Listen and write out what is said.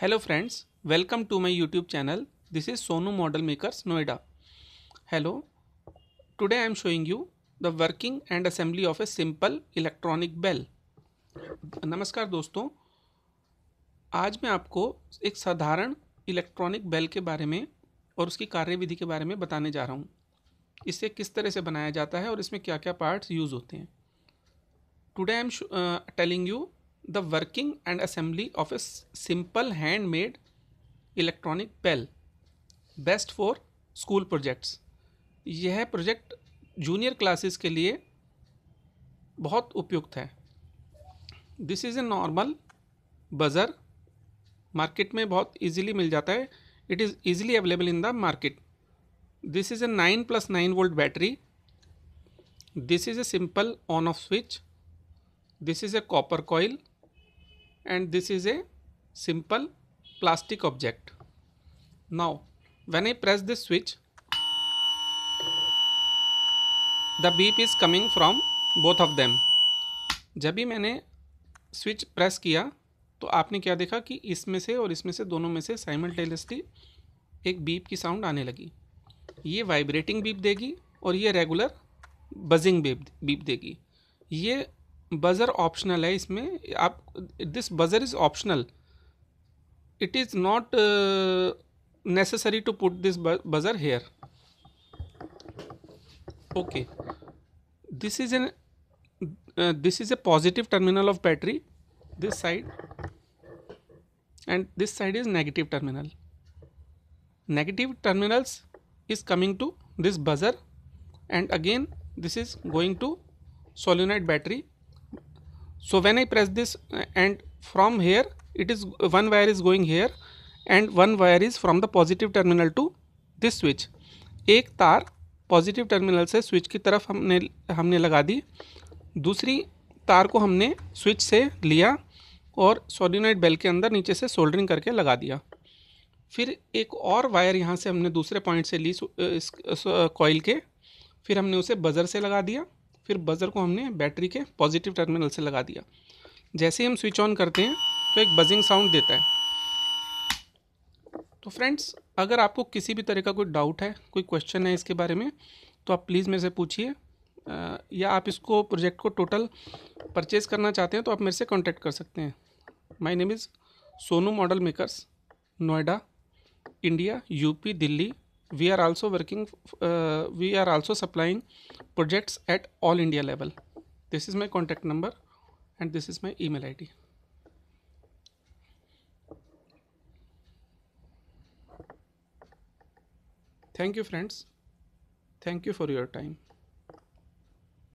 Hello friends welcome to my YouTube channel this is Sonu model makers Noida hello today I am showing you the working and assembly of a simple electronic bell नमस्कार दोस्तों आज मैं आपको एक साधारण electronic bell के बारे में और उसकी कार्यविधि के बारे में बताने जा रहा हूँ इसे किस तरह से बनाया जाता है और इसमें क्या क्या पार्ट्स यूज़ होते हैं today I am telling you working and assembly of a simple hand made electronic bell best for school projects यह प्रोजेक्ट जूनियर क्लासेस के लिए बहुत उपयुक्त है this is a normal buzzer market में बहुत इजीली मिल जाता है it is easily available in the market this is a nine plus nine volt battery this is a simple on off switch this is a copper coil and this is a simple plastic object. Now when I press this switch the beep is coming from both of them. जब भी मैंने switch press किया तो आपने क्या देखा कि इसमें से और इसमें से दोनों में से साइमल्टेनियसली एक बीप की साउंड आने लगी ये वाइब्रेटिंग बीप देगी और ये रेगुलर बजिंग बीप बीप देगी ये बजर ऑप्शनल है इसमें आप this buzzer is optional it is not necessary to put this buzzer here okay this is an this is a positive terminal of battery this side and this side is negative terminal negative terminals is coming to this buzzer and again this is going to solenoid battery so when I press this and from here it is one wire is going here and one wire is from the positive terminal to this switch ek tar positive terminal se switch ki taraf humne humne laga di dusri तार को हमने switch से लिया और सोडिनाइट bell के अंदर नीचे से सोल्डरिंग करके लगा दिया फिर एक और वायर यहाँ से हमने दूसरे पॉइंट से ली इस कॉयल के फिर हमने उसे बज़र से लगा दिया फिर बज़र को हमने बैटरी के पॉजिटिव टर्मिनल से लगा दिया जैसे ही हम स्विच ऑन करते हैं तो एक बजिंग साउंड देता है तो फ्रेंड्स अगर आपको किसी भी तरह का कोई डाउट है कोई क्वेश्चन है इसके बारे में तो आप प्लीज़ मेरे से पूछिए या आप इसको प्रोजेक्ट को टोटल परचेज़ करना चाहते हैं तो आप मेरे से कॉन्टैक्ट कर सकते हैं my name is Sonu model makers Noida India UP Delhi we are also working uh, we are also supplying projects at all india level this is my contact number and this is my email id thank you friends thank you for your time